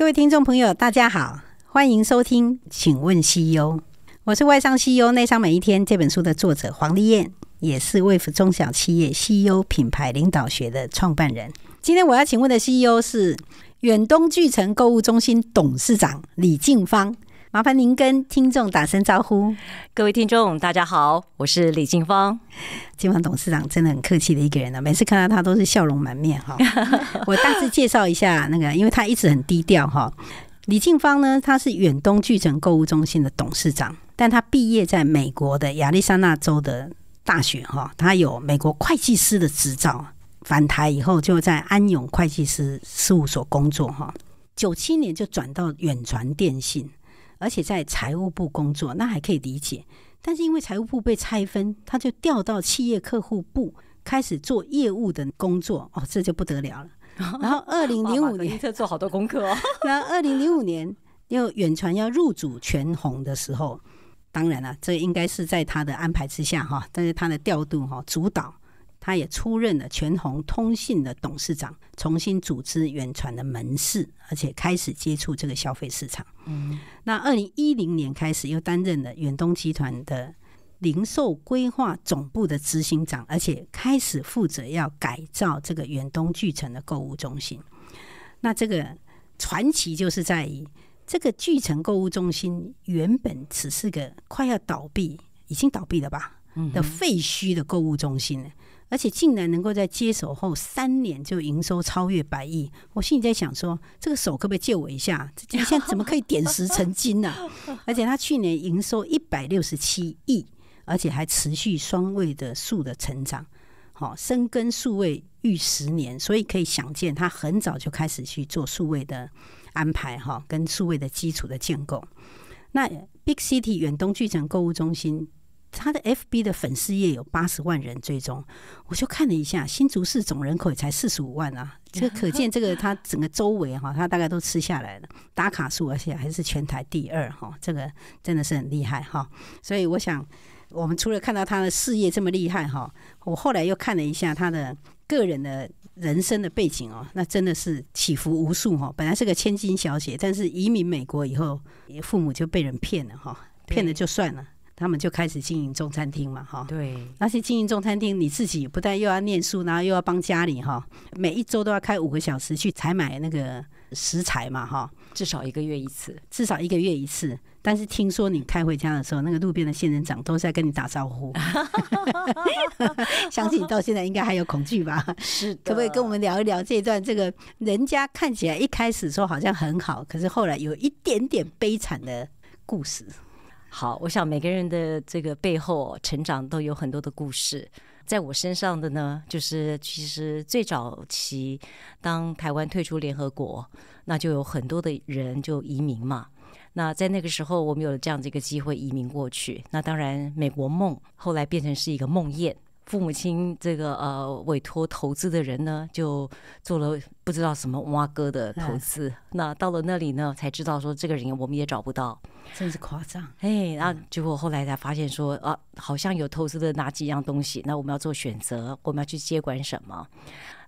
各位听众朋友，大家好，欢迎收听《请问 CEO》，我是外商 CEO 内商每一天这本书的作者黄丽燕，也是卫辅中小企业 CEO 品牌领导学的创办人。今天我要请问的 CEO 是远东巨城购物中心董事长李静芳。麻烦您跟听众打声招呼，各位听众大家好，我是李静芳。金芳董事长真的很客气的一个人呢，每次看到他都是笑容满面哈。我大致介绍一下那个，因为他一直很低调哈。李静芳呢，他是远东巨城购物中心的董事长，但他毕业在美国的亚利桑那州的大学哈，他有美国会计师的执照，返台以后就在安永会计师事务所工作哈，九七年就转到远传电信。而且在财务部工作，那还可以理解。但是因为财务部被拆分，他就调到企业客户部开始做业务的工作哦，这就不得了了。然后二零零五年，他做好多功课。然后二零零五年，又远传要入主全红的时候，当然了，这应该是在他的安排之下哈，但是他的调度哈主导。他也出任了全红通信的董事长，重新组织远传的门市，而且开始接触这个消费市场。嗯，那二零一零年开始又担任了远东集团的零售规划总部的执行长，而且开始负责要改造这个远东巨城的购物中心。那这个传奇就是在于这个巨城购物中心原本只是个快要倒闭，已经倒闭了吧的废墟的购物中心而且竟然能够在接手后三年就营收超越百亿，我心里在想说，这个手可不可以借我一下？你现在怎么可以点石成金呢？而且他去年营收一百六十七亿，而且还持续双位的数的成长，好生根数位逾十年，所以可以想见，他很早就开始去做数位的安排哈，跟数位的基础的建构。那 Big City 远东剧场购物中心。他的 FB 的粉丝页有八十万人追踪，我就看了一下，新竹市总人口也才四十五万啊，这可见这个他整个周围哈，他大概都吃下来了打卡数，而且还是全台第二哈，这个真的是很厉害哈。所以我想，我们除了看到他的事业这么厉害哈，我后来又看了一下他的个人的人生的背景哦，那真的是起伏无数哈。本来是个千金小姐，但是移民美国以后，父母就被人骗了哈，骗了就算了。他们就开始经营中餐厅嘛，哈，对。那些经营中餐厅，你自己不但又要念书，然后又要帮家里，哈，每一周都要开五个小时去采买那个食材嘛，哈，至少一个月一次，至少一个月一次。但是听说你开回家的时候，那个路边的仙人掌都在跟你打招呼，相信你到现在应该还有恐惧吧？是。可不可以跟我们聊一聊这段？这个人家看起来一开始说好像很好，可是后来有一点点悲惨的故事。好，我想每个人的这个背后成长都有很多的故事，在我身上的呢，就是其实最早期，当台湾退出联合国，那就有很多的人就移民嘛。那在那个时候，我们有了这样的一个机会移民过去。那当然，美国梦后来变成是一个梦魇。父母亲这个呃委托投资的人呢，就做了不知道什么挖哥的投资。那到了那里呢，才知道说这个人我们也找不到，真是夸张。哎，然后结果后来才发现说啊，好像有投资的哪几样东西。那我们要做选择，我们要去接管什么？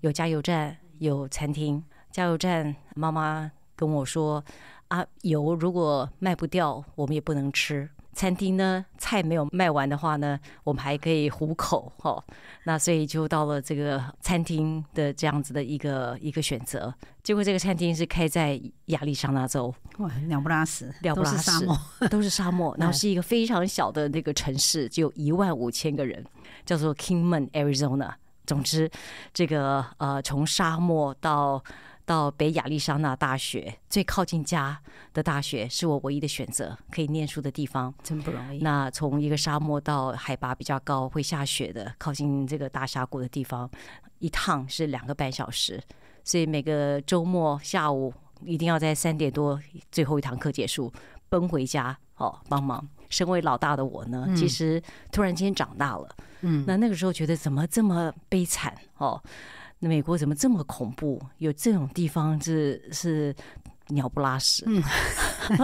有加油站，有餐厅。加油站妈妈跟我说啊，油如果卖不掉，我们也不能吃。餐厅呢，菜没有卖完的话呢，我们还可以糊口吼，那所以就到了这个餐厅的这样子的一个一个选择。结果这个餐厅是开在亚利桑那州，哇，鸟不拉屎，鸟不拉屎，沙漠都是沙漠，然后是一个非常小的那个城市，只有一万五千个人，叫做 Kingman Arizona。总之，这个呃，从沙漠到到北亚利桑那大学，最靠近家的大学是我唯一的选择，可以念书的地方。真不容易。那从一个沙漠到海拔比较高、会下雪的靠近这个大峡谷的地方，一趟是两个半小时。所以每个周末下午一定要在三点多最后一堂课结束，奔回家哦帮忙。身为老大的我呢，其实突然间长大了。嗯。那那个时候觉得怎么这么悲惨哦。美国怎么这么恐怖？有这种地方是是鸟不拉屎。嗯，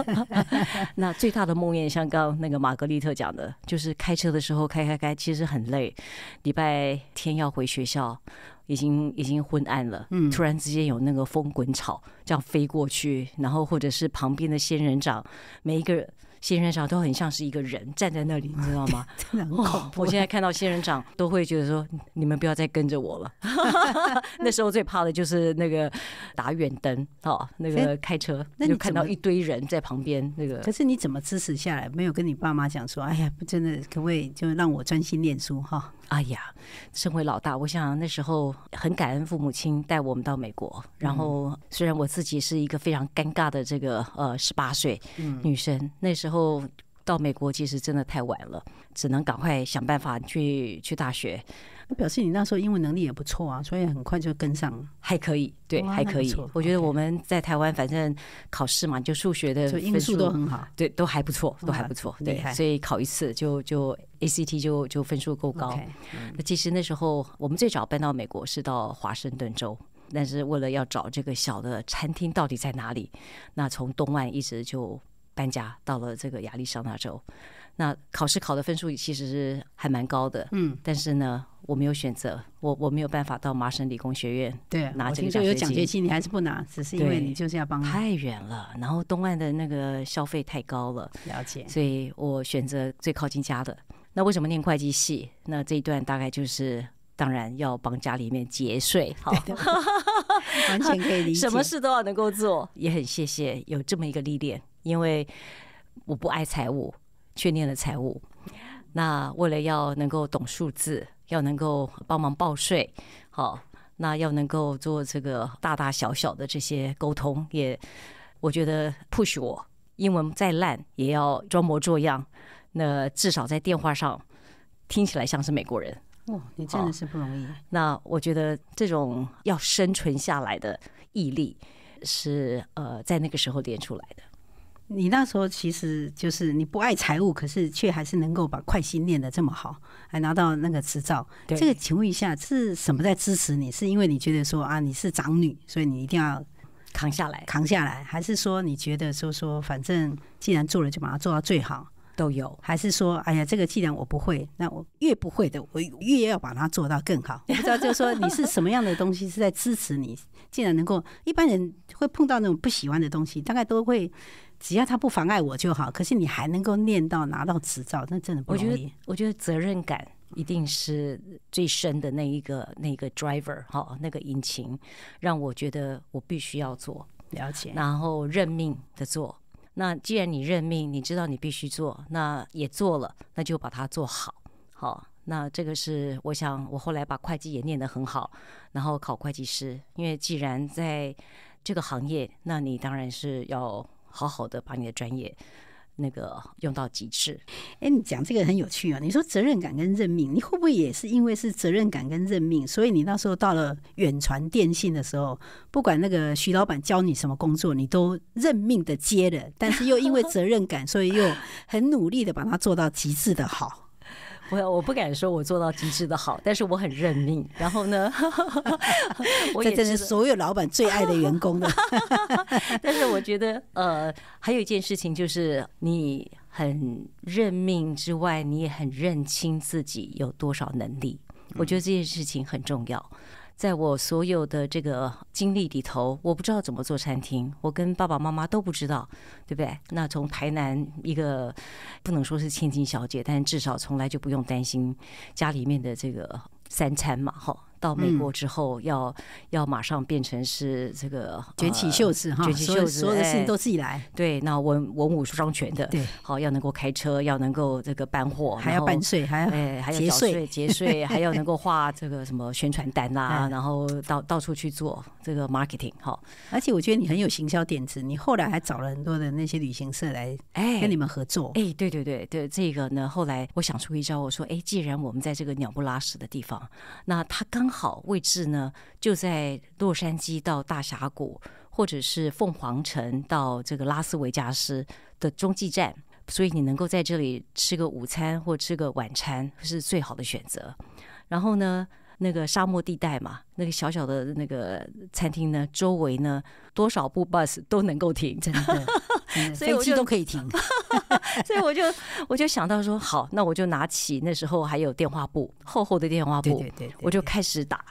那最大的梦魇，像刚那个玛格丽特讲的，就是开车的时候开开开，其实很累。礼拜天要回学校，已经已经昏暗了。嗯，突然之间有那个风滚草这样飞过去，然后或者是旁边的仙人掌，每一个人。仙人掌都很像是一个人站在那里，你知道吗？真的恐怖。我现在看到仙人掌都会觉得说，你们不要再跟着我了。那时候最怕的就是那个打远灯哈，那个开车就看到一堆人在旁边那个。可是你怎么支持下来？没有跟你爸妈讲说，哎呀，真的可不可以就让我专心念书哈？哎呀，身为老大，我想那时候很感恩父母亲带我们到美国。然后虽然我自己是一个非常尴尬的这个呃十八岁女生，那时候到美国其实真的太晚了，只能赶快想办法去去大学。那表示你那时候英文能力也不错啊，所以很快就跟上还可以，对，还可以。我觉得我们在台湾反正考试嘛，就数学的分数都很好，对，都还不错，都还不错，对。所以考一次就就 ACT 就就分数够高。那其实那时候我们最早搬到美国是到华盛顿州，但是为了要找这个小的餐厅到底在哪里，那从东岸一直就搬家到了这个亚利桑那州。那考试考的分数其实是还蛮高的，嗯，但是呢，我没有选择，我我没有办法到麻省理工学院对拿这个奖学金，你还是不拿，只是因为你就是要帮太远了，然后东岸的那个消费太高了，了解，所以我选择最靠近家的。那为什么念会计系？那这一段大概就是，当然要帮家里面节税，好，完全可以理解，什么事都要能够做，也很谢谢有这么一个历练，因为我不爱财务。训练了财务，那为了要能够懂数字，要能够帮忙报税，好，那要能够做这个大大小小的这些沟通，也我觉得 push 我英文再烂也要装模作样，那至少在电话上听起来像是美国人。哇，你真的是不容易。那我觉得这种要生存下来的毅力是呃在那个时候练出来的。你那时候其实就是你不爱财务，可是却还是能够把快心练得这么好，还拿到那个执照。这个，请问一下，是什么在支持你？是因为你觉得说啊，你是长女，所以你一定要扛下来，扛下来，还是说你觉得说说，反正既然做了，就把它做到最好？都有，还是说，哎呀，这个既然我不会，那我越不会的，我越要把它做到更好。我不知道，就说你是什么样的东西是在支持你，竟然能够一般人会碰到那种不喜欢的东西，大概都会，只要他不妨碍我就好。可是你还能够念到拿到执照，那真的不容易。我觉得，我觉得责任感一定是最深的那一个那个 driver 哈，那个引擎，让我觉得我必须要做，了解，然后认命的做。那既然你任命，你知道你必须做，那也做了，那就把它做好。好，那这个是我想，我后来把会计也念得很好，然后考会计师，因为既然在这个行业，那你当然是要好好的把你的专业。那个用到极致，哎，你讲这个很有趣啊！你说责任感跟任命，你会不会也是因为是责任感跟任命，所以你那时候到了远传电信的时候，不管那个徐老板教你什么工作，你都任命的接了，但是又因为责任感，所以又很努力的把它做到极致的好。我我不敢说我做到极致的好，但是我很认命。然后呢，我也是所有老板最爱的员工了。但是我觉得，呃，还有一件事情就是，你很认命之外，你也很认清自己有多少能力。我觉得这件事情很重要。在我所有的这个经历里头，我不知道怎么做餐厅，我跟爸爸妈妈都不知道，对不对？那从台南一个不能说是千金小姐，但至少从来就不用担心家里面的这个三餐嘛，哈。到美国之后，要要马上变成是这个卷起袖子哈，卷起袖子，所有的事情都自己来。对，那文文武双全的，对，好，要能够开车，要能够这个搬货，还要办税，还要哎，还要缴税，节税，还要能够画这个什么宣传单啊，然后到到处去做这个 marketing。好，而且我觉得你很有行销点子，你后来还找了很多的那些旅行社来哎跟你们合作。哎，对对对对，这个呢，后来我想出一招，我说，哎，既然我们在这个鸟不拉屎的地方，那他刚。好位置呢，就在洛杉矶到大峡谷，或者是凤凰城到这个拉斯维加斯的中继站，所以你能够在这里吃个午餐或吃个晚餐，是最好的选择。然后呢，那个沙漠地带嘛，那个小小的那个餐厅呢，周围呢多少部 bus 都能够停，真的。所以我就都可以停，所以我就我就想到说，好，那我就拿起那时候还有电话簿，厚厚的电话簿，对对对，我就开始打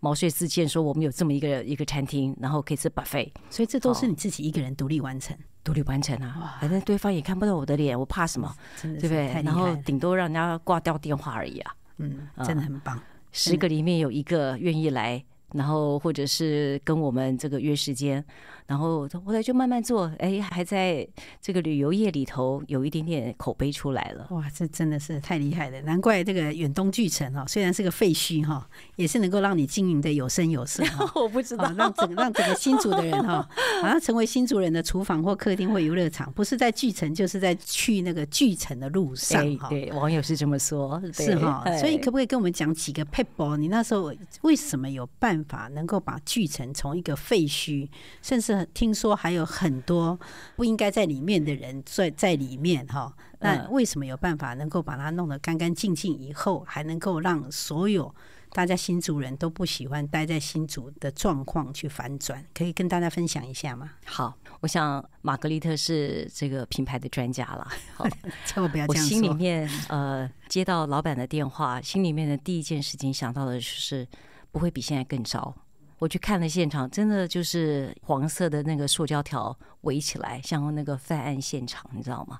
毛遂自荐，说我们有这么一个一个餐厅，然后可以吃 buffet，所以这都是你自己一个人独立完成，独立完成啊，反正对方也看不到我的脸，我怕什么，对不对？然后顶多让人家挂掉电话而已啊，嗯，真的很棒，十个里面有一个愿意来。然后或者是跟我们这个约时间，然后后来就慢慢做，哎，还在这个旅游业里头有一点点口碑出来了。哇，这真的是太厉害了，难怪这个远东巨城哈，虽然是个废墟哈，也是能够让你经营的有声有色。我不知道让整让整个新竹的人哈，像 成为新竹人的厨房或客厅或游乐场，不是在巨城，就是在去那个巨城的路上。对对，网友是这么说，是哈。所以可不可以跟我们讲几个 p e p e r 你那时候为什么有办？法能够把巨城从一个废墟，甚至听说还有很多不应该在里面的人在在里面哈。那为什么有办法能够把它弄得干干净净？以后还能够让所有大家新族人都不喜欢待在新族的状况去反转？可以跟大家分享一下吗？好，我想玛格丽特是这个品牌的专家了。千万不要这样。心里面呃，接到老板的电话，心里面的第一件事情想到的就是。不会比现在更糟。我去看了现场，真的就是黄色的那个塑胶条围起来，像那个犯案现场，你知道吗？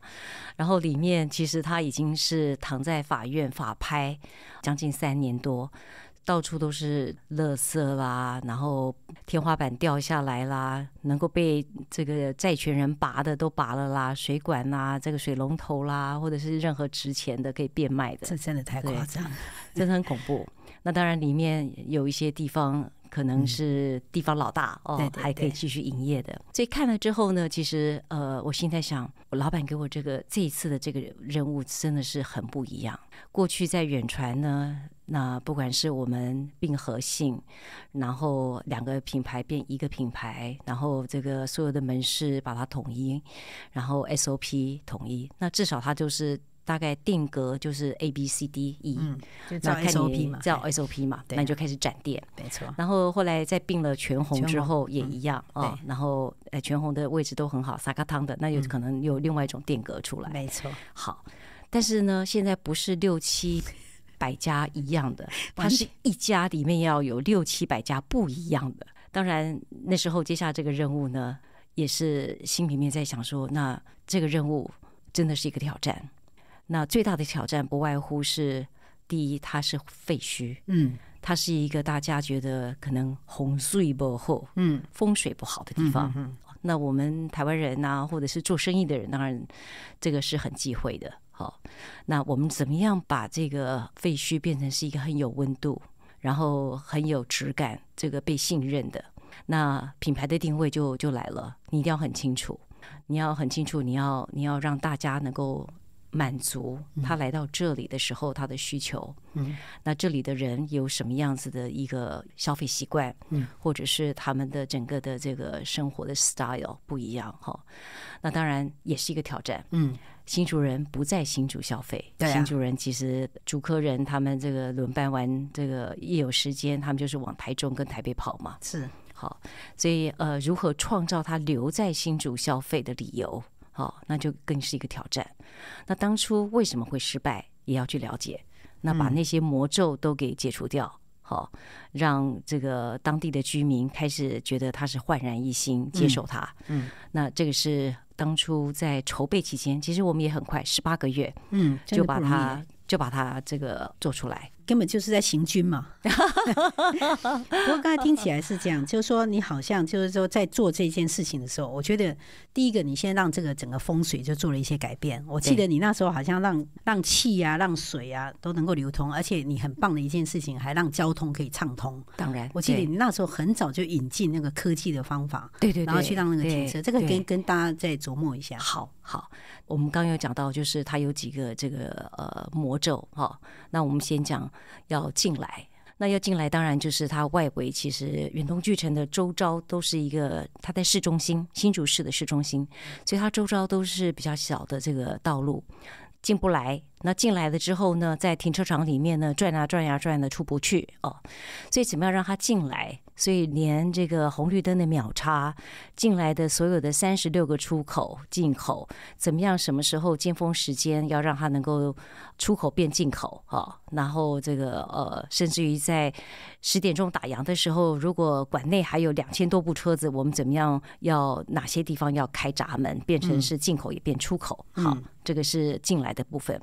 然后里面其实他已经是躺在法院法拍将近三年多，到处都是垃圾啦，然后天花板掉下来啦，能够被这个债权人拔的都拔了啦，水管啦，这个水龙头啦，或者是任何值钱的可以变卖的，这真的太夸张了，真的很恐怖。那当然，里面有一些地方可能是地方老大哦，还可以继续营业的。所以看了之后呢，其实呃，我心在想，我老板给我这个这一次的这个任务真的是很不一样。过去在远传呢，那不管是我们并合性，然后两个品牌变一个品牌，然后这个所有的门市把它统一，然后 SOP 统一，那至少它就是。大概定格就是 A B C D E，那 P 嘛，叫 S O P 嘛，那你就开始展店，没错。然后后来在并了全红之后也一样啊。然后呃全红的位置都很好，撒咖汤的那有可能有另外一种定格出来，没错。好，但是呢，现在不是六七百家一样的，它是一家里面要有六七百家不一样的。当然那时候接下这个任务呢，也是心里面在想说，那这个任务真的是一个挑战。那最大的挑战不外乎是，第一，它是废墟，嗯，它是一个大家觉得可能洪水不后，嗯，风水不好的地方。那我们台湾人啊，或者是做生意的人，当然这个是很忌讳的。好，那我们怎么样把这个废墟变成是一个很有温度，然后很有质感，这个被信任的，那品牌的定位就就来了。你一定要很清楚，你要很清楚，你要你要让大家能够。满足他来到这里的时候他的需求，嗯，那这里的人有什么样子的一个消费习惯，嗯，或者是他们的整个的这个生活的 style 不一样哈，那当然也是一个挑战，嗯，新主人不在新主消费，新主人其实主客人他们这个轮班完这个一有时间他们就是往台中跟台北跑嘛，是好，所以呃如何创造他留在新主消费的理由？好，那就更是一个挑战。那当初为什么会失败，也要去了解。那把那些魔咒都给解除掉，好，让这个当地的居民开始觉得他是焕然一新，接受他。嗯，那这个是。当初在筹备期间，其实我们也很快，十八个月，嗯，就把它就把它这个做出来，根本就是在行军嘛。不过刚才听起来是这样，就是说你好像就是说在做这件事情的时候，我觉得第一个你先让这个整个风水就做了一些改变。我记得你那时候好像让让气啊，让水啊都能够流通，而且你很棒的一件事情还让交通可以畅通。当然，我记得你那时候很早就引进那个科技的方法，对对，然后去让那个停车，这个跟跟大家在。琢磨一下，好好。我们刚有讲到，就是它有几个这个呃魔咒哈。那我们先讲要进来，那要进来当然就是它外围其实远东巨城的周遭都是一个，它在市中心，新竹市的市中心，所以它周遭都是比较小的这个道路，进不来。那进来了之后呢，在停车场里面呢转啊转呀转的出不去哦，所以怎么样让他进来？所以，连这个红绿灯的秒差，进来的所有的三十六个出口、进口，怎么样？什么时候尖峰时间要让它能够出口变进口？哈，然后这个呃，甚至于在十点钟打烊的时候，如果馆内还有两千多部车子，我们怎么样？要哪些地方要开闸门，变成是进口也变出口？好，这个是进来的部分。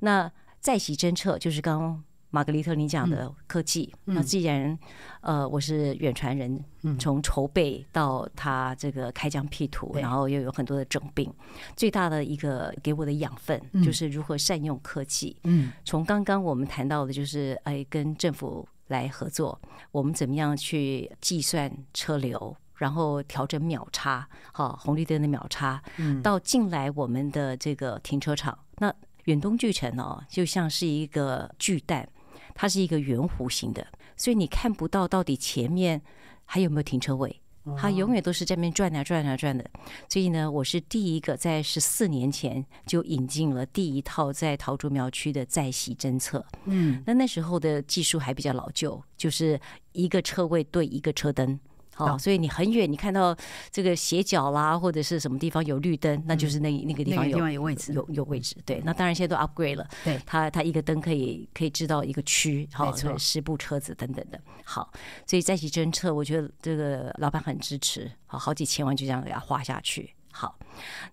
那再行侦测就是刚。玛格丽特，你讲的科技，那既然呃，我是远传人，从筹备到他这个开疆辟土，然后又有很多的整并，最大的一个给我的养分就是如何善用科技。嗯，从刚刚我们谈到的，就是哎，跟政府来合作，我们怎么样去计算车流，然后调整秒差，好，红绿灯的秒差，到进来我们的这个停车场，那远东巨城哦，就像是一个巨蛋。它是一个圆弧形的，所以你看不到到底前面还有没有停车位。它永远都是在那边转啊转啊转的。所以呢，我是第一个在十四年前就引进了第一套在桃竹苗区的在席侦测。嗯，那那时候的技术还比较老旧，就是一个车位对一个车灯。好，所以你很远，你看到这个斜角啦，或者是什么地方有绿灯，那就是那那个地方有位置，有有位置。对，那当然现在都 upgrade 了。对，它它一个灯可以可以知道一个区，好，十部车子等等的。好，所以在一起侦测，我觉得这个老板很支持，好，好几千万就这样给他花下去。好，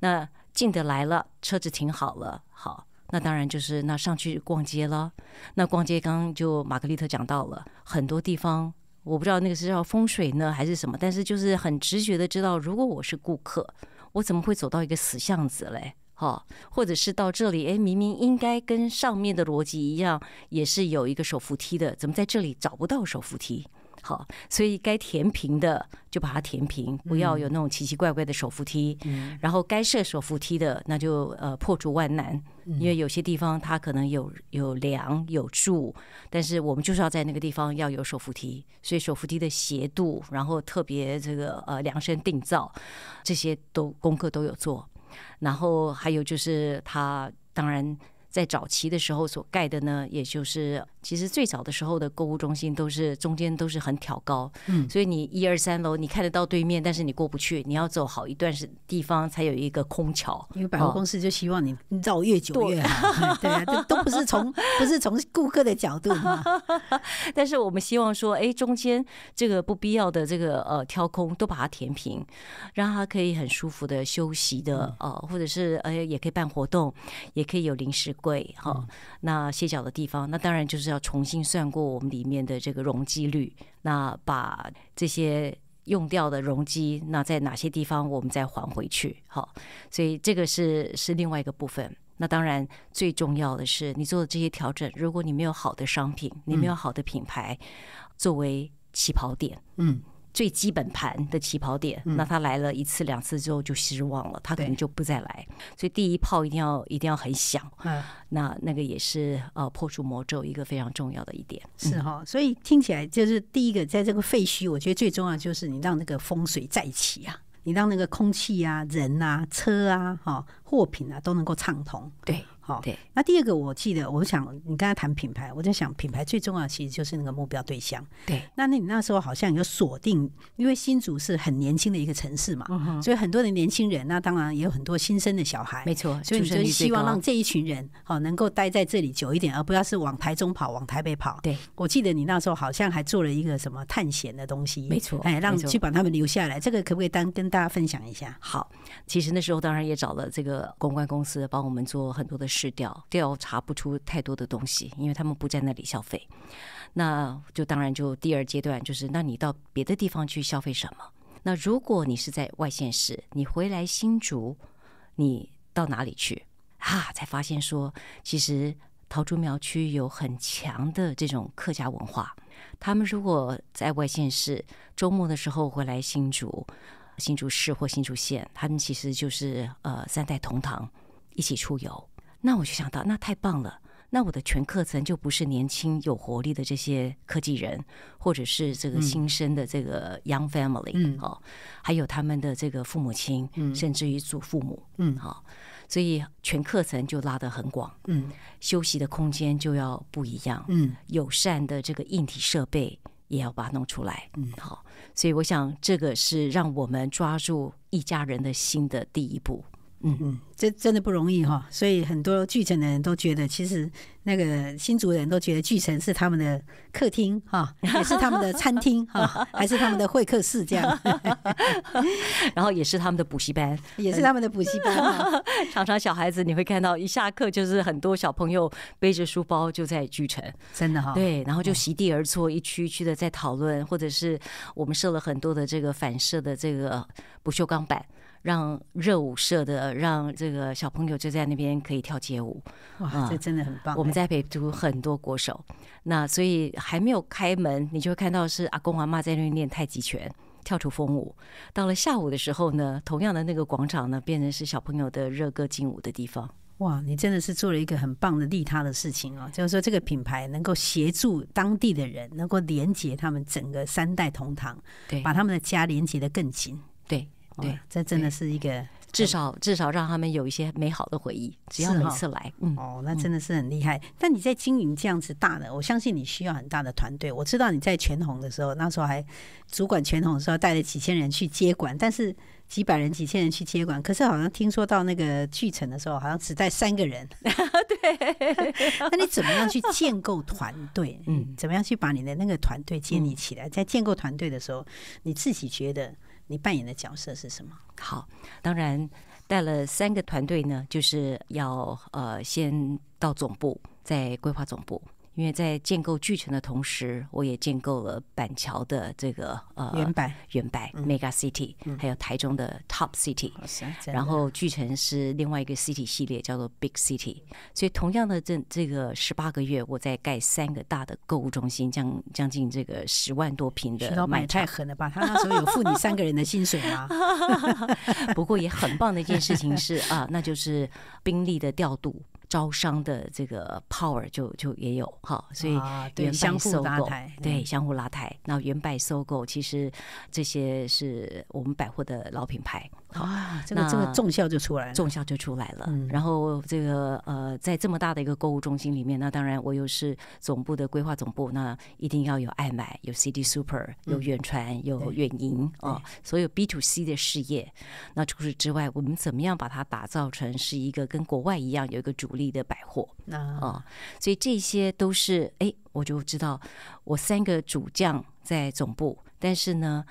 那进的来了，车子停好了。好，那当然就是那上去逛街了。那逛街，刚刚就玛格丽特讲到了很多地方。我不知道那个是叫风水呢还是什么，但是就是很直觉的知道，如果我是顾客，我怎么会走到一个死巷子嘞？哈，或者是到这里，哎，明明应该跟上面的逻辑一样，也是有一个手扶梯的，怎么在这里找不到手扶梯？好，所以该填平的就把它填平，不要有那种奇奇怪怪的手扶梯。然后该设手扶梯的，那就呃破除万难，因为有些地方它可能有有梁有柱，但是我们就是要在那个地方要有手扶梯，所以手扶梯的斜度，然后特别这个呃量身定造，这些都功课都有做。然后还有就是它当然。在早期的时候所盖的呢，也就是其实最早的时候的购物中心都是中间都是很挑高，嗯，所以你一二三楼你看得到对面，但是你过不去，你要走好一段是地方才有一个空桥，因为百货公司就希望你你越久越好，对啊，这都不是从不是从顾客的角度嘛，但是我们希望说，哎，中间这个不必要的这个呃挑空都把它填平，让他可以很舒服的休息的，呃，或者是呃也可以办活动，也可以有临时。贵哈，那歇脚的地方，那当然就是要重新算过我们里面的这个容积率，那把这些用掉的容积，那在哪些地方我们再还回去哈，所以这个是是另外一个部分。那当然最重要的是，你做的这些调整，如果你没有好的商品，你没有好的品牌作为起跑点，嗯。最基本盘的起跑点，那他来了一次两次之后就失望了，他可能就不再来。所以第一炮一定要一定要很响。嗯，那那个也是呃破除魔咒一个非常重要的一点。是哈，所以听起来就是第一个，在这个废墟，我觉得最重要就是你让那个风水再起啊，你让那个空气啊、人啊、车啊、哈、货品啊都能够畅通。对。好，那第二个，我记得，我想你刚才谈品牌，我在想品牌最重要其实就是那个目标对象。对，那那你那时候好像有锁定，因为新竹是很年轻的一个城市嘛，所以很多的年轻人，那当然也有很多新生的小孩，没错。所以你就希望让这一群人，好能够待在这里久一点，而不要是往台中跑，往台北跑。对，我记得你那时候好像还做了一个什么探险的东西，没错，哎，让去把他们留下来。这个可不可以当跟大家分享一下？好，其实那时候当然也找了这个公关公司帮我们做很多的。吃掉调查不出太多的东西，因为他们不在那里消费。那就当然就第二阶段就是，那你到别的地方去消费什么？那如果你是在外县市，你回来新竹，你到哪里去啊？才发现说，其实桃竹苗区有很强的这种客家文化。他们如果在外县市，周末的时候回来新竹、新竹市或新竹县，他们其实就是呃三代同堂一起出游。那我就想到，那太棒了。那我的全课程就不是年轻有活力的这些科技人，或者是这个新生的这个 young family 哦，还有他们的这个父母亲，甚至于祖父母，嗯，好，所以全课程就拉得很广，嗯，休息的空间就要不一样，嗯，友善的这个硬体设备也要把它弄出来，嗯，好，所以我想这个是让我们抓住一家人的心的第一步。嗯嗯，这真的不容易哈，所以很多聚成的人都觉得，其实那个新竹人都觉得聚成是他们的客厅哈，也是他们的餐厅哈，还是他们的会客室这样，然后也是他们的补习班，也是他们的补习班。常常小孩子你会看到一下课就是很多小朋友背着书包就在聚成，真的哈，对，然后就席地而坐，一区一区的在讨论，或者是我们设了很多的这个反射的这个不锈钢板。让热舞社的让这个小朋友就在那边可以跳街舞，哇，这真的很棒！我们在北都很多国手，那所以还没有开门，你就会看到是阿公阿妈在那边练太极拳、跳出风舞。到了下午的时候呢，同样的那个广场呢，变成是小朋友的热歌劲舞的地方。哇，你真的是做了一个很棒的利他的事情啊！就是说，这个品牌能够协助当地的人，能够连接他们整个三代同堂，对，把他们的家连接的更紧，对。对，这真的是一个至少至少让他们有一些美好的回忆。只要每次来，嗯，哦，那真的是很厉害。但你在经营这样子大的，我相信你需要很大的团队。我知道你在全红的时候，那时候还主管全红的时候，带了几千人去接管，但是几百人、几千人去接管，可是好像听说到那个巨城的时候，好像只带三个人。对，那你怎么样去建构团队？嗯，怎么样去把你的那个团队建立起来？在建构团队的时候，你自己觉得？你扮演的角色是什么？好，当然带了三个团队呢，就是要呃，先到总部，再规划总部。因为在建构巨城的同时，我也建构了板桥的这个呃原版原版 mega city，还有台中的 top city，然后巨城是另外一个 city 系列叫做 big city，所以同样的这这个十八个月，我在盖三个大的购物中心，将将近这个十万多平的买太狠了，吧？他那时候有付你三个人的薪水吗？不过也很棒的一件事情是啊，那就是兵力的调度。招商的这个 power 就就也有哈，所以相互收购，对，相互拉抬。那原百收购其实这些是我们百货的老品牌。啊，这个这个重效就出来了，重效就出来了。然后这个呃，在这么大的一个购物中心里面，那当然我又是总部的规划总部，那一定要有爱买，有 c d Super，有远传，有远银啊，所有 B to C 的事业。那除此之外，我们怎么样把它打造成是一个跟国外一样有一个主力的百货？啊，所以这些都是哎，我就知道我三个主将在总部，但是呢，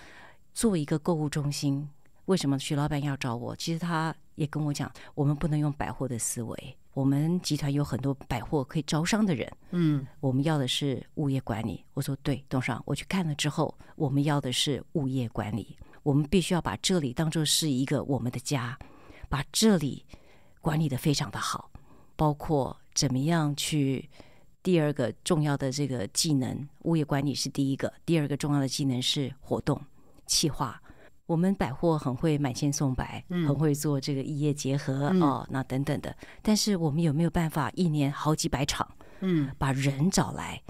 做一个购物中心。为什么徐老板要找我？其实他也跟我讲，我们不能用百货的思维。我们集团有很多百货可以招商的人，嗯，我们要的是物业管理。我说对，董事长，我去看了之后，我们要的是物业管理。我们必须要把这里当做是一个我们的家，把这里管理的非常的好，包括怎么样去第二个重要的这个技能，物业管理是第一个，第二个重要的技能是活动企划。我们百货很会买千送百，很会做这个一业结合啊，那等等的。但是我们有没有办法一年好几百场，嗯，把人找来，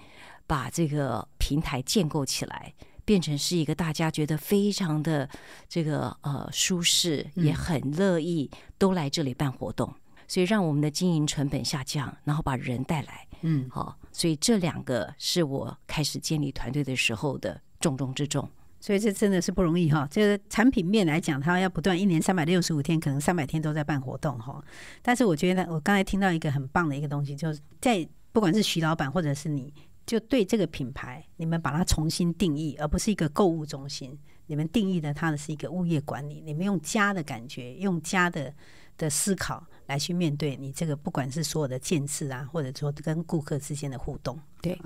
把这个平台建构起来，变成是一个大家觉得非常的这个呃舒适，也很乐意都来这里办活动，所以让我们的经营成本下降，然后把人带来，嗯，好。所以这两个是我开始建立团队的时候的重中之重。所以这真的是不容易哈，就是产品面来讲，它要不断一年三百六十五天，可能三百天都在办活动哈。但是我觉得，我刚才听到一个很棒的一个东西，就是在不管是徐老板或者是你，就对这个品牌，你们把它重新定义，而不是一个购物中心，你们定义的它的是一个物业管理，你们用家的感觉，用家的的思考。来去面对你这个，不管是所有的建制啊，或者说跟顾客之间的互动，对。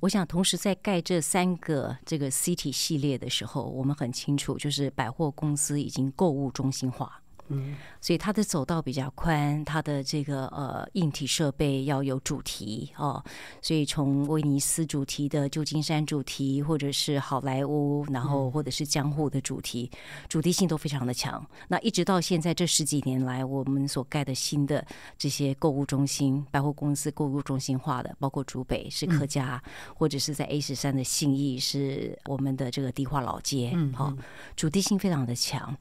我想同时在盖这三个这个 C i T y 系列的时候，我们很清楚，就是百货公司已经购物中心化。嗯，所以它的走道比较宽，它的这个呃硬体设备要有主题哦，所以从威尼斯主题的、旧金山主题，或者是好莱坞，然后或者是江户的主题，主题性都非常的强。那一直到现在这十几年来，我们所盖的新的这些购物中心、百货公司、购物中心化的，包括竹北是客家，或者是在 A 十三的信义是我们的这个地化老街，嗯哦，主题性非常的强。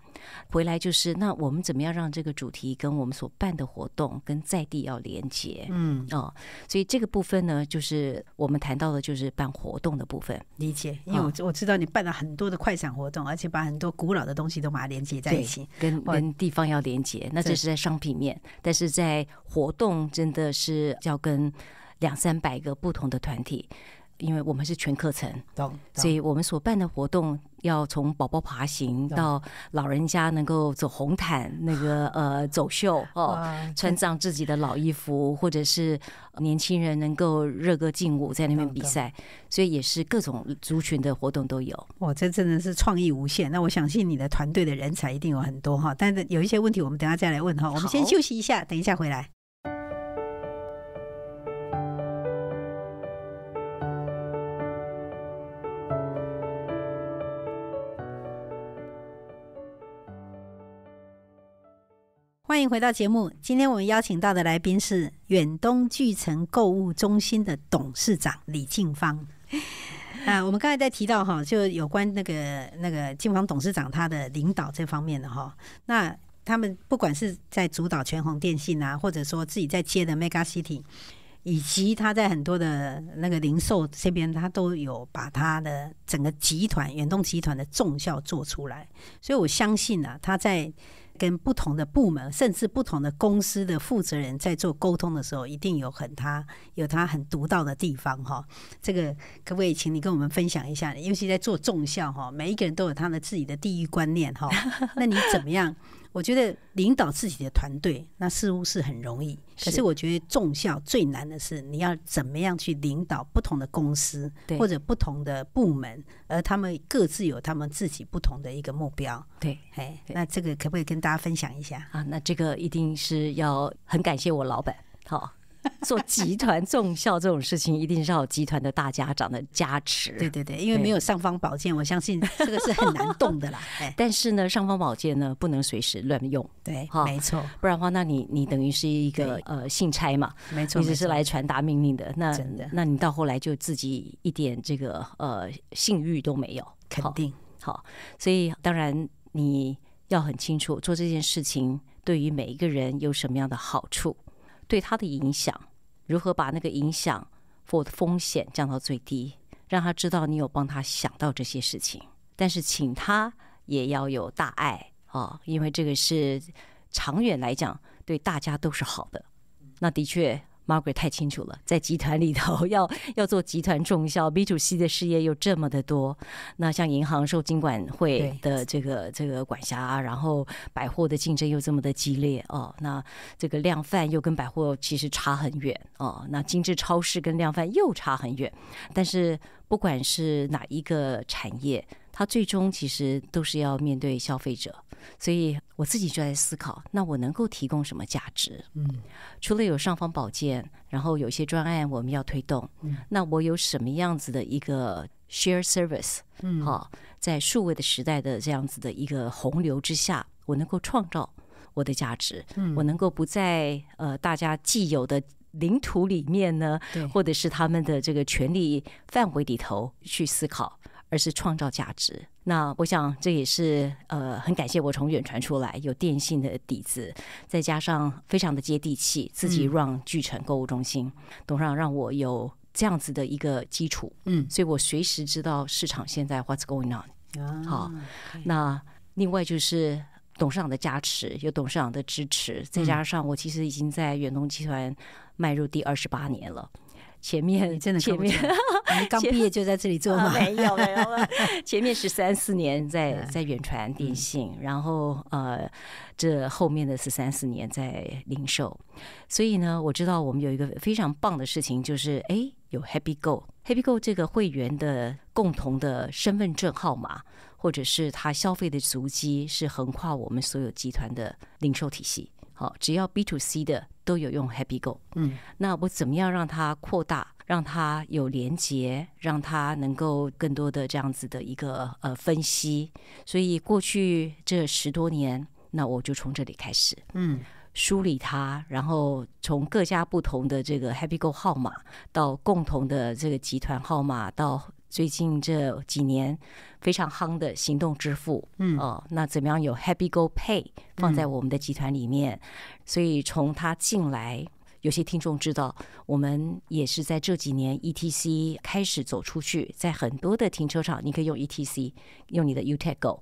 回来就是那我们。怎么样让这个主题跟我们所办的活动跟在地要连接？嗯，哦，所以这个部分呢，就是我们谈到的，就是办活动的部分。理解，因为我我知道你办了很多的快闪活动，而且把很多古老的东西都把它连接在一起，跟跟地方要连接。那这是在商品面，但是在活动真的是要跟两三百个不同的团体，因为我们是全课程，所以，我们所办的活动。要从宝宝爬行到老人家能够走红毯，那个 呃走秀哦，穿上自己的老衣服，或者是年轻人能够热歌劲舞在那边比赛，所以也是各种族群的活动都有。哇，这真的是创意无限。那我相信你的团队的人才一定有很多哈，但是有一些问题，我们等下再来问哈。我们先休息一下，等一下回来。欢迎回到节目。今天我们邀请到的来宾是远东巨城购物中心的董事长李静芳。啊，我们刚才在提到哈，就有关那个那个静芳董事长他的领导这方面的哈，那他们不管是在主导全红电信啊，或者说自己在接的 Mega City，以及他在很多的那个零售这边，他都有把他的整个集团远东集团的重效做出来。所以我相信啊，他在。跟不同的部门，甚至不同的公司的负责人在做沟通的时候，一定有很他有他很独到的地方哈。这个各位，请你跟我们分享一下，尤其在做重效哈，每一个人都有他的自己的地域观念哈。那你怎么样？我觉得领导自己的团队，那似乎是很容易。可是我觉得重效最难的是，你要怎么样去领导不同的公司，或者不同的部门，而他们各自有他们自己不同的一个目标。对，哎，那这个可不可以跟大家分享一下？啊，那这个一定是要很感谢我老板。好。做集团重校这种事情，一定是要集团的大家长的加持。对对对，因为没有尚方宝剑，我相信这个是很难动的啦。但是呢，尚方宝剑呢，不能随时乱用。对，没错。不然的话，那你你等于是一个呃信差嘛，没错，你只是来传达命令的。那那你到后来就自己一点这个呃信誉都没有，肯定好。所以当然你要很清楚，做这件事情对于每一个人有什么样的好处。对他的影响，如何把那个影响或风险降到最低，让他知道你有帮他想到这些事情，但是请他也要有大爱啊，因为这个是长远来讲对大家都是好的。那的确。Margaret 太清楚了，在集团里头 要要做集团重销，B to C 的事业又这么的多，那像银行受金管会的这个这个管辖，然后百货的竞争又这么的激烈哦，那这个量贩又跟百货其实差很远哦，那精致超市跟量贩又差很远，但是不管是哪一个产业。它最终其实都是要面对消费者，所以我自己就在思考，那我能够提供什么价值？嗯，除了有尚方宝剑，然后有些专案我们要推动，嗯，那我有什么样子的一个 share service？嗯，好，在数位的时代的这样子的一个洪流之下，我能够创造我的价值，嗯、我能够不在呃大家既有的领土里面呢，对，或者是他们的这个权利范围里头去思考。而是创造价值。那我想这也是呃，很感谢我从远传出来，有电信的底子，再加上非常的接地气，自己 run 巨城购物中心，董事长让我有这样子的一个基础，嗯，所以我随时知道市场现在 what's going on。好，那另外就是董事长的加持，有董事长的支持，再加上我其实已经在远东集团迈入第二十八年了。前面，真的前面 刚毕业就在这里做吗？没有，没有。前面十三四年在在远传电信，然后呃，这后面的十三四年在零售。所以呢，我知道我们有一个非常棒的事情，就是哎，有 Happy Go Happy Go 这个会员的共同的身份证号码，或者是他消费的足迹，是横跨我们所有集团的零售体系。哦，只要 B to C 的都有用 Happy Go，嗯，那我怎么样让它扩大，让它有连接，让它能够更多的这样子的一个呃分析。所以过去这十多年，那我就从这里开始，嗯，梳理它，然后从各家不同的这个 Happy Go 号码到共同的这个集团号码到。最近这几年非常夯的行动支付，嗯，哦，那怎么样有 Happy Go Pay 放在我们的集团里面？所以从它进来，有些听众知道，我们也是在这几年 ETC 开始走出去，在很多的停车场你可以用 ETC，用你的 Utago，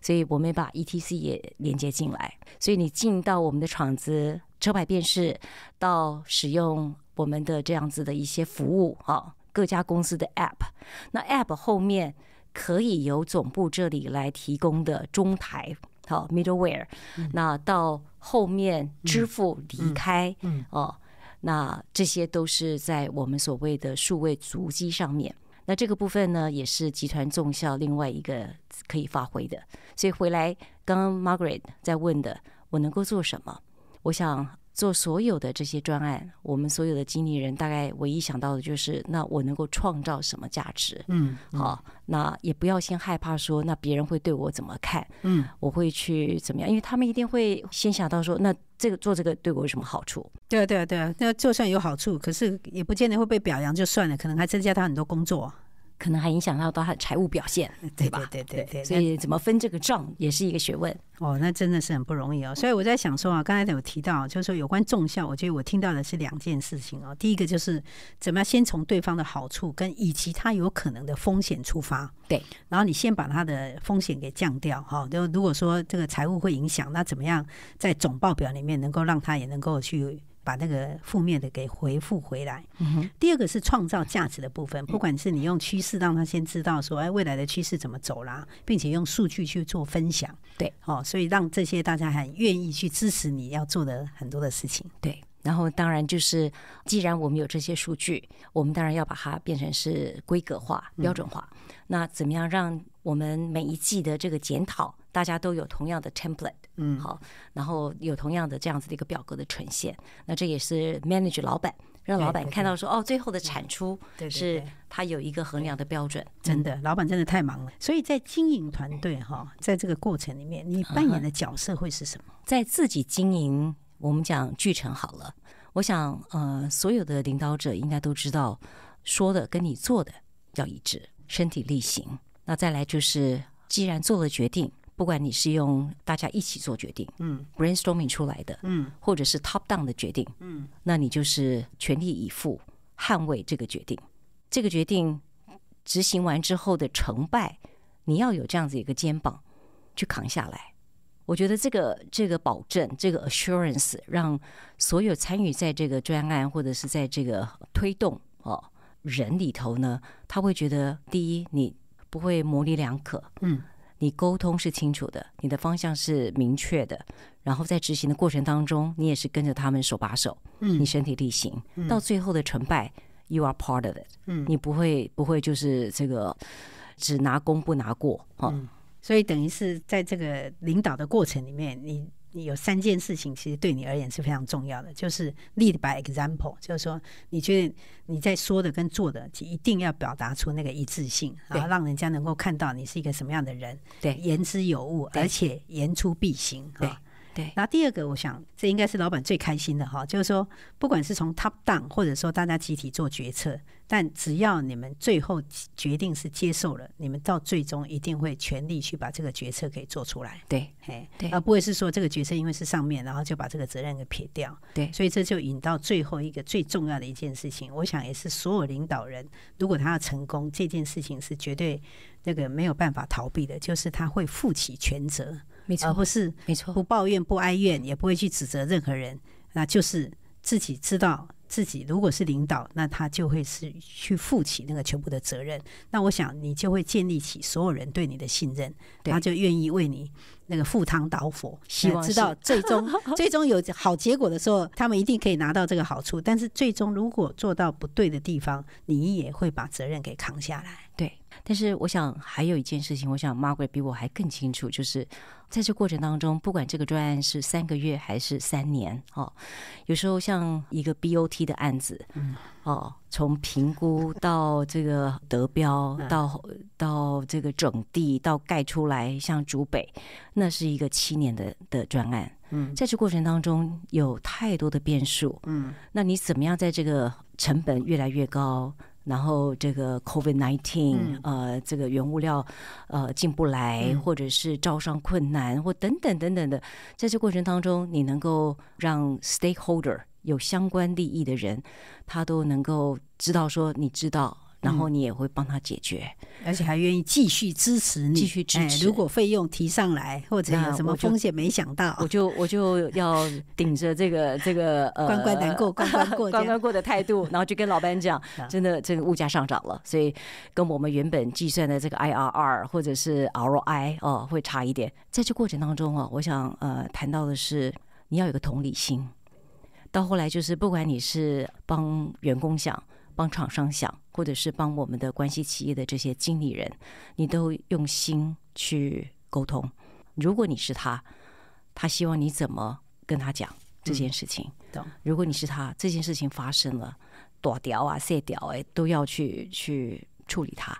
所以我们把 ETC 也连接进来，所以你进到我们的厂子，车牌辨识到使用我们的这样子的一些服务啊。各家公司的 App，那 App 后面可以由总部这里来提供的中台，好 Middleware，那到后面支付离开，哦，那这些都是在我们所谓的数位足迹上面。那这个部分呢，也是集团纵校另外一个可以发挥的。所以回来，刚刚 Margaret 在问的，我能够做什么？我想。做所有的这些专案，我们所有的经理人大概唯一想到的就是，那我能够创造什么价值？嗯，好，那也不要先害怕说，那别人会对我怎么看？嗯，我会去怎么样？因为他们一定会先想到说，那这个做这个对我有什么好处？对啊，对啊，对啊。那就算有好处，可是也不见得会被表扬就算了，可能还增加他很多工作。可能还影响到到他的财务表现，对吧？对对对对对，所以怎么分这个账也是一个学问。哦，那真的是很不容易哦。所以我在想说啊，刚才有提到，就是说有关重效，我觉得我听到的是两件事情哦。第一个就是怎么样先从对方的好处跟以及他有可能的风险出发，对，然后你先把他的风险给降掉哈。就如果说这个财务会影响，那怎么样在总报表里面能够让他也能够去。把那个负面的给回复回来。第二个是创造价值的部分，不管是你用趋势让他先知道说，哎，未来的趋势怎么走啦，并且用数据去做分享。对，哦，所以让这些大家很愿意去支持你要做的很多的事情。对。然后，当然就是，既然我们有这些数据，我们当然要把它变成是规格化、标准化。那怎么样让我们每一季的这个检讨，大家都有同样的 template，嗯，好，然后有同样的这样子的一个表格的呈现。那这也是 manager 老板让老板看到说，哦，最后的产出是它有一个衡量的标准。真的，老板真的太忙了，所以在经营团队哈，在这个过程里面，你扮演的角色会是什么？在自己经营。我们讲聚成好了，我想，呃，所有的领导者应该都知道，说的跟你做的要一致，身体力行。那再来就是，既然做了决定，不管你是用大家一起做决定，嗯，brainstorming 出来的，嗯，或者是 top down 的决定，嗯，那你就是全力以赴捍卫这个决定。这个决定执行完之后的成败，你要有这样子一个肩膀去扛下来。我觉得这个这个保证，这个 assurance，让所有参与在这个专案或者是在这个推动哦人里头呢，他会觉得，第一，你不会模棱两可，嗯，你沟通是清楚的，你的方向是明确的，然后在执行的过程当中，你也是跟着他们手把手，嗯，你身体力行，到最后的成败，you are part of it，嗯，你不会不会就是这个只拿功不拿过，哈。所以等于是在这个领导的过程里面，你你有三件事情，其实对你而言是非常重要的，就是 lead by example，就是说你觉得你在说的跟做的，一定要表达出那个一致性，然后让人家能够看到你是一个什么样的人，对，言之有物，而且言出必行，对。那第二个，我想这应该是老板最开心的哈，就是说，不管是从 top down，或者说大家集体做决策，但只要你们最后决定是接受了，你们到最终一定会全力去把这个决策给做出来。对，哎，对，而不会是说这个决策因为是上面，然后就把这个责任给撇掉。对，所以这就引到最后一个最重要的一件事情，我想也是所有领导人如果他要成功，这件事情是绝对那个没有办法逃避的，就是他会负起全责。没而不是，没错，不抱怨、不哀怨，也不会去指责任何人，那就是自己知道自己如果是领导，那他就会是去负起那个全部的责任。那我想你就会建立起所有人对你的信任，他就愿意为你。那个赴汤蹈火，希望知道最终 最终有好结果的时候，他们一定可以拿到这个好处。但是最终如果做到不对的地方，你也会把责任给扛下来。对，但是我想还有一件事情，我想 Margaret 比我还更清楚，就是在这过程当中，不管这个专案是三个月还是三年，哦，有时候像一个 BOT 的案子。哦，从评估到这个得标，到到这个整地，到盖出来，像竹北，那是一个七年的的专案。嗯，在这过程当中有太多的变数。嗯，那你怎么样在这个成本越来越高，然后这个 COVID nineteen，呃，这个原物料呃进不来，或者是招商困难，或等等等等的，在这过程当中，你能够让 stakeholder。有相关利益的人，他都能够知道说你知道，然后你也会帮他解决，而且还愿意继续支持你，继续支持。如果费用提上来，或者有什么风险没想到，我就我就要顶着这个这个呃 关关难过关关过 关关过的态度，然后就跟老板讲，真的这个物价上涨了，所以跟我们原本计算的这个 IRR 或者是 ROI 哦会差一点。在这过程当中啊，我想呃谈到的是，你要有个同理心。到后来，就是不管你是帮员工想、帮厂商想，或者是帮我们的关系企业的这些经理人，你都用心去沟通。如果你是他，他希望你怎么跟他讲这件事情？如果你是他，这件事情发生了，躲掉啊、卸掉哎，都要去去处理它。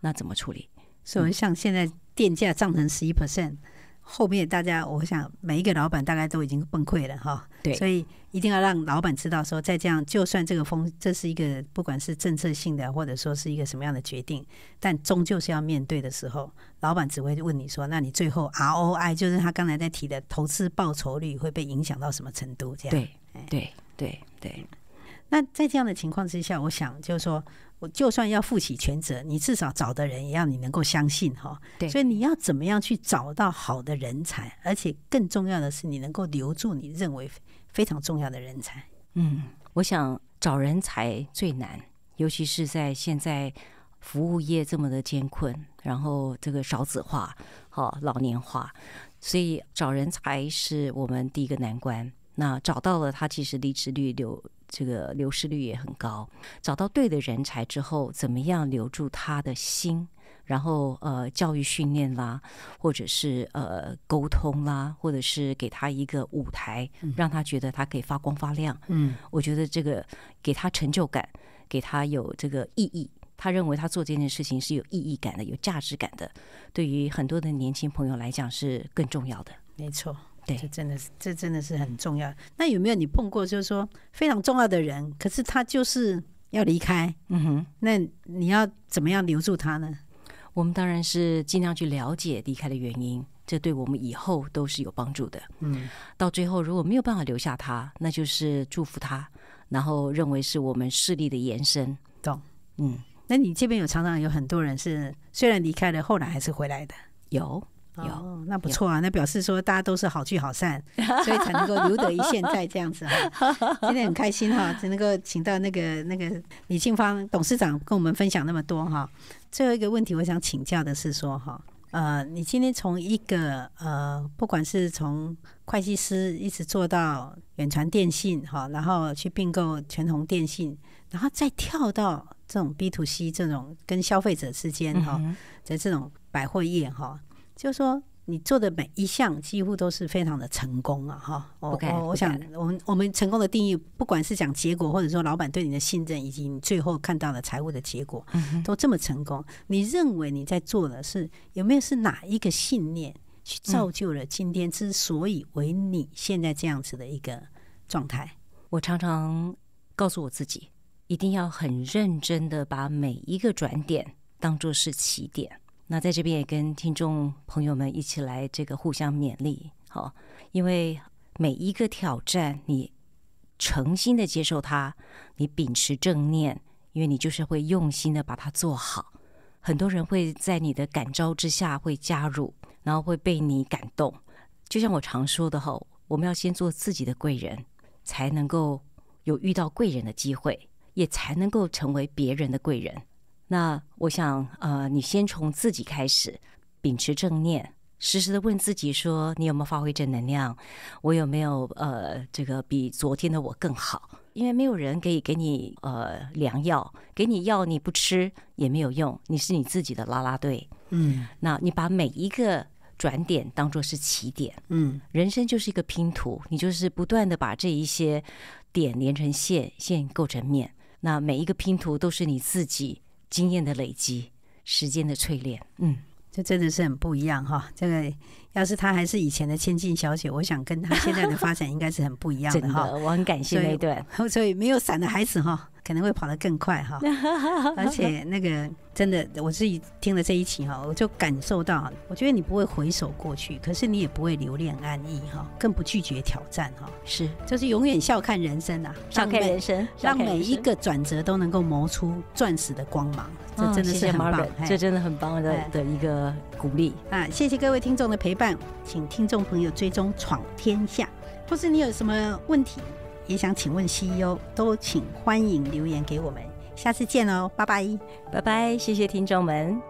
那怎么处理？所以像现在电价涨成十一 percent。后面大家，我想每一个老板大概都已经崩溃了哈。对，所以一定要让老板知道，说再这样，就算这个风，这是一个不管是政策性的，或者说是一个什么样的决定，但终究是要面对的时候，老板只会问你说：“那你最后 ROI，就是他刚才在提的投资报酬率会被影响到什么程度？”这样。对对对对。那在这样的情况之下，我想就是说。我就算要负起全责，你至少找的人也要你能够相信哈。对，所以你要怎么样去找到好的人才，而且更重要的是，你能够留住你认为非常重要的人才。嗯，我想找人才最难，尤其是在现在服务业这么的艰困，然后这个少子化、好老年化，所以找人才是我们第一个难关。那找到了，他其实离职率就。这个流失率也很高。找到对的人才之后，怎么样留住他的心？然后呃，教育训练啦，或者是呃沟通啦，或者是给他一个舞台，让他觉得他可以发光发亮。嗯，我觉得这个给他成就感，给他有这个意义，他认为他做这件事情是有意义感的、有价值感的，对于很多的年轻朋友来讲是更重要的。没错。对，这真的是，这真的是很重要。那有没有你碰过，就是说非常重要的人，可是他就是要离开？嗯哼，那你要怎么样留住他呢？我们当然是尽量去了解离开的原因，这对我们以后都是有帮助的。嗯，到最后如果没有办法留下他，那就是祝福他，然后认为是我们势力的延伸。懂？嗯，那你这边有常常有很多人是虽然离开了，后来还是回来的？有。有，那不错啊，那表示说大家都是好聚好散，所以才能够留得一线在这样子哈。今天很开心哈，才能够请到那个那个李庆芳董事长跟我们分享那么多哈。最后一个问题，我想请教的是说哈，呃，你今天从一个呃，不管是从会计师一直做到远传电信哈，然后去并购全红电信，然后再跳到这种 B to C 这种跟消费者之间哈，在这种百货业哈。就是说，你做的每一项几乎都是非常的成功啊！哈，我我想，我们我们成功的定义，不管是讲结果，或者说老板对你的信任，以及你最后看到了财务的结果，都这么成功。你认为你在做的是有没有是哪一个信念去造就了今天之所以为你现在这样子的一个状态？我常常告诉我自己，一定要很认真的把每一个转点当做是起点。那在这边也跟听众朋友们一起来这个互相勉励，好，因为每一个挑战，你诚心的接受它，你秉持正念，因为你就是会用心的把它做好。很多人会在你的感召之下会加入，然后会被你感动。就像我常说的吼，我们要先做自己的贵人，才能够有遇到贵人的机会，也才能够成为别人的贵人。那我想，呃，你先从自己开始，秉持正念，时时的问自己说，你有没有发挥正能量？我有没有呃，这个比昨天的我更好？因为没有人可以给你呃良药，给你药你不吃也没有用。你是你自己的拉拉队，嗯，那你把每一个转点当做是起点，嗯，人生就是一个拼图，你就是不断的把这一些点连成线，线构成面。那每一个拼图都是你自己。经验的累积，时间的淬炼，嗯，这真的是很不一样哈。这个要是她还是以前的千金小姐，我想跟她现在的发展应该是很不一样的哈。我很感谢那对，所以没有伞的孩子哈。可能会跑得更快哈，而且那个真的，我自己听了这一期哈，我就感受到，我觉得你不会回首过去，可是你也不会留恋安逸哈，更不拒绝挑战哈，是，就是永远笑看人生呐，笑看人生，让每一个转折都能够磨出钻石的光芒，这真的是很棒，这真的很棒的的一个鼓励啊！谢谢各位听众的陪伴，请听众朋友追踪《闯天下》，或是你有什么问题？也想请问 CEO，都请欢迎留言给我们，下次见哦，拜拜，拜拜，谢谢听众们。